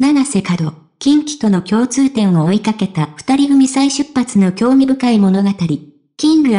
七瀬角、近畿との共通点を追いかけた二人組再出発の興味深い物語。キング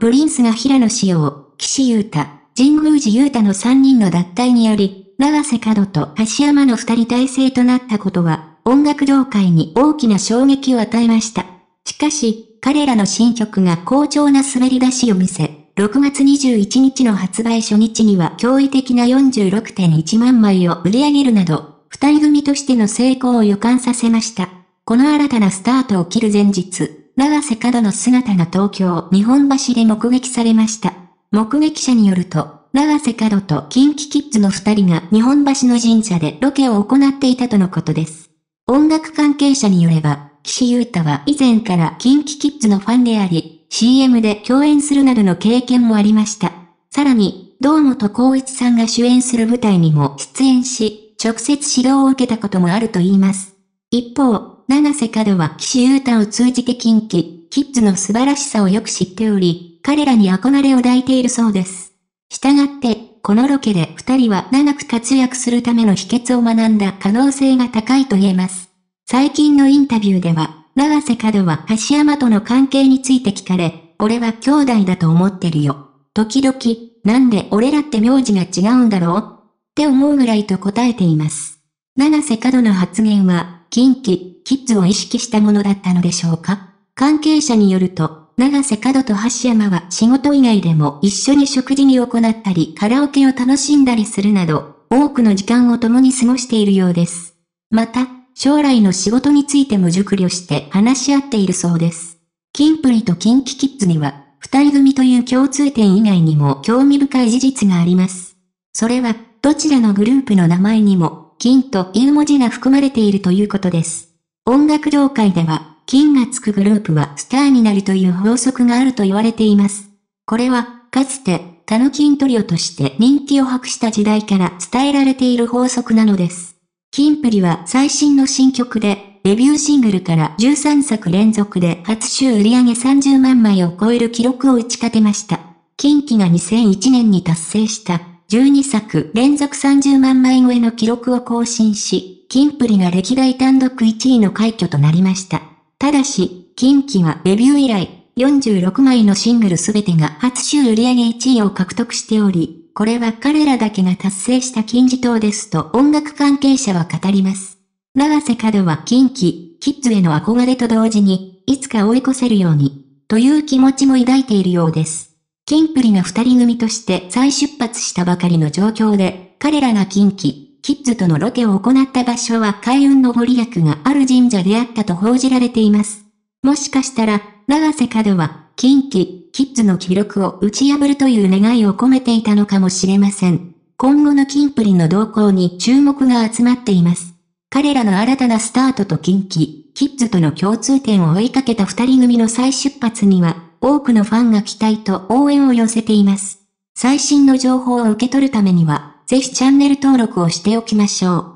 プリンスが平野志耀、岸優太、神宮寺優太の三人の脱退により、長瀬角と橋山の二人体制となったことは、音楽業界に大きな衝撃を与えました。しかし、彼らの新曲が好調な滑り出しを見せ、6月21日の発売初日には驚異的な46.1万枚を売り上げるなど、二人組としての成功を予感させました。この新たなスタートを切る前日、長瀬角の姿が東京、日本橋で目撃されました。目撃者によると、長瀬角とキンキッズの二人が日本橋の神社でロケを行っていたとのことです。音楽関係者によれば、岸優太は以前からンキキッズのファンであり、CM で共演するなどの経験もありました。さらに、堂本光一さんが主演する舞台にも出演し、直接指導を受けたこともあると言います。一方、長瀬角は岸優太を通じて近畿、キッズの素晴らしさをよく知っており、彼らに憧れを抱いているそうです。従って、このロケで二人は長く活躍するための秘訣を学んだ可能性が高いと言えます。最近のインタビューでは、長瀬角は橋山との関係について聞かれ、俺は兄弟だと思ってるよ。時々、なんで俺らって名字が違うんだろうって思うぐらいと答えています。長瀬角の発言は、近畿、キッズを意識したものだったのでしょうか関係者によると、長瀬角と橋山は仕事以外でも一緒に食事に行ったりカラオケを楽しんだりするなど、多くの時間を共に過ごしているようです。また、将来の仕事についても熟慮して話し合っているそうです。キンプリとキンキキッズには、二人組という共通点以外にも興味深い事実があります。それは、どちらのグループの名前にも、金という文字が含まれているということです。音楽業界では、金がつくグループはスターになるという法則があると言われています。これは、かつて、他の金トリオとして人気を博した時代から伝えられている法則なのです。キンプリは最新の新曲で、デビューシングルから13作連続で初週売上30万枚を超える記録を打ち立てました。近畿が2001年に達成した12作連続30万枚超えの記録を更新し、キンプリが歴代単独1位の快挙となりました。ただし、キンキはデビュー以来、46枚のシングルすべてが初週売上1位を獲得しており、これは彼らだけが達成した金字塔ですと音楽関係者は語ります。長瀬角はキンキ、キッズへの憧れと同時に、いつか追い越せるように、という気持ちも抱いているようです。キンプリが二人組として再出発したばかりの状況で、彼らが近畿、キッズとのロケを行った場所は開運のご利益がある神社であったと報じられています。もしかしたら、長瀬角は、近畿、キッズの記録を打ち破るという願いを込めていたのかもしれません。今後のキンプリの動向に注目が集まっています。彼らの新たなスタートと近畿、キッズとの共通点を追いかけた二人組の再出発には、多くのファンが期待と応援を寄せています。最新の情報を受け取るためには、ぜひチャンネル登録をしておきましょう。